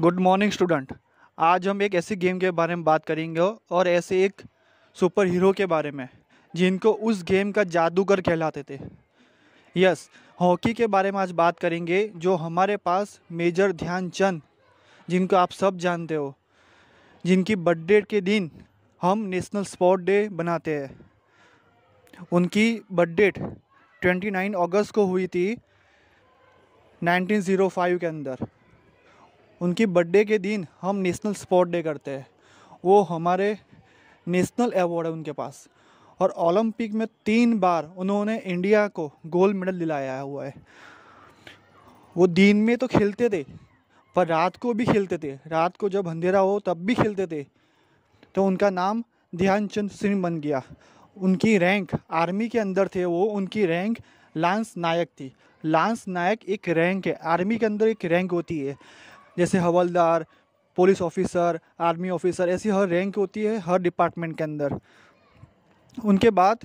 good morning student आज हम एक ऐसी गेम के बारे में बात करेंगे और ऐसे एक सुपर हीरो के बारे में जिनको उस गेम का जादूगर कहलाते थे यस हॉकी के बारे में आज बात करेंगे जो हमारे पास मेजर ध्यानचंद जिनको आप सब जानते हो जिनकी बर्थडे के दिन हम नेशनल स्पोर्ट डे बनाते हैं उनकी बर्थडे 29 अगस्त को हुई थी 1905 के अंदर उनकी बर्थडे के दिन हम नेशनल स्पोर्ट डे करते हैं वो हमारे नेशनल अवार्ड है उनके पास और ओलंपिक में तीन बार उन्होंने इंडिया को गोल्ड मेडल दिलाया हुआ है वो दिन में तो खेलते थे पर रात को भी खेलते थे रात को जब अंधेरा हो तब भी खेलते थे तो उनका नाम ध्यानचंद सिंह बन गया उनकी रैंक आर्मी के अंदर थे वो उनकी रैंक लांस नायक थी लांस नायक एक रैंक है आर्मी के अंदर एक रैंक होती है जैसे हवलदार पुलिस ऑफिसर आर्मी ऑफिसर ऐसी हर रैंक होती है हर डिपार्टमेंट के अंदर उनके बाद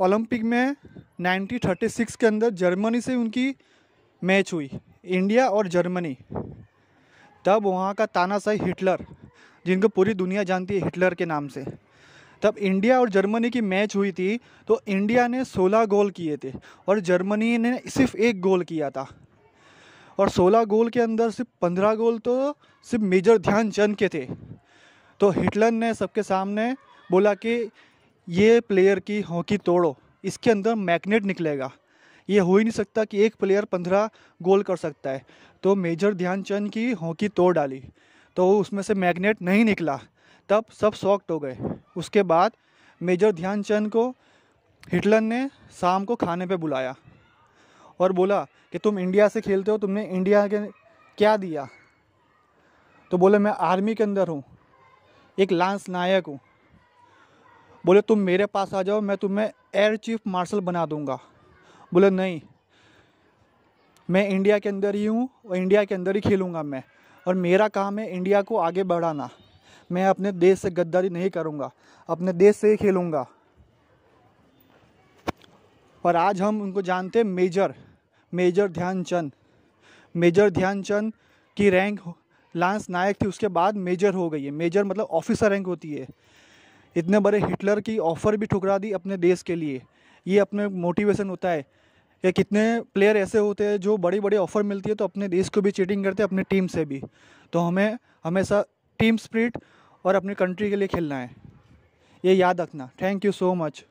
ओलंपिक में 1936 के अंदर जर्मनी से उनकी मैच हुई इंडिया और जर्मनी तब वहाँ का तानाशाही हिटलर जिनको पूरी दुनिया जानती है हिटलर के नाम से तब इंडिया और जर्मनी की मैच हुई थी तो इंडिया ने 16 गोल किए थे और जर्मनी ने सिर्फ एक गोल किया था और 16 गोल के अंदर सिर्फ 15 गोल तो सिर्फ मेजर ध्यानचंद के थे तो हिटलर ने सबके सामने बोला कि ये प्लेयर की हॉकी तोड़ो इसके अंदर मैग्नेट निकलेगा ये हो ही नहीं सकता कि एक प्लेयर पंद्रह गोल कर सकता है तो मेजर ध्यानचंद की हॉकी तोड़ डाली तो उसमें से मैग्नेट नहीं निकला तब सब सॉक्ट हो गए उसके बाद मेजर ध्यानचंद को हिटलर ने शाम को खाने पे बुलाया और बोला कि तुम इंडिया से खेलते हो तुमने इंडिया के क्या दिया तो बोले मैं आर्मी के अंदर हूँ एक लांस नायक हूँ बोले तुम मेरे पास आ जाओ मैं तुम्हें एयर चीफ मार्शल बना दूँगा बोले नहीं मैं इंडिया के अंदर ही हूँ और इंडिया के अंदर ही खेलूँगा मैं और मेरा काम है इंडिया को आगे बढ़ाना मैं अपने देश से गद्दारी नहीं करूँगा अपने देश से ही खेलूँगा और आज हम उनको जानते हैं major major Dhyan Chand major Dhyan Chand की रैंक लांस नायक थी उसके बाद मेजर हो गई है मेजर मतलब ऑफिसर रैंक होती है इतने बड़े हिटलर की ऑफ़र भी ठुकरा दी अपने देश के लिए ये अपने मोटिवेशन होता है ये कितने प्लेयर ऐसे होते हैं जो बड़ी बड़ी ऑफ़र मिलती है तो अपने देश को भी चीटिंग करते हैं अपनी टीम से भी तो हमें हमेशा टीम स्प्रिट और अपनी कंट्री के लिए खेलना है ये याद रखना थैंक यू सो मच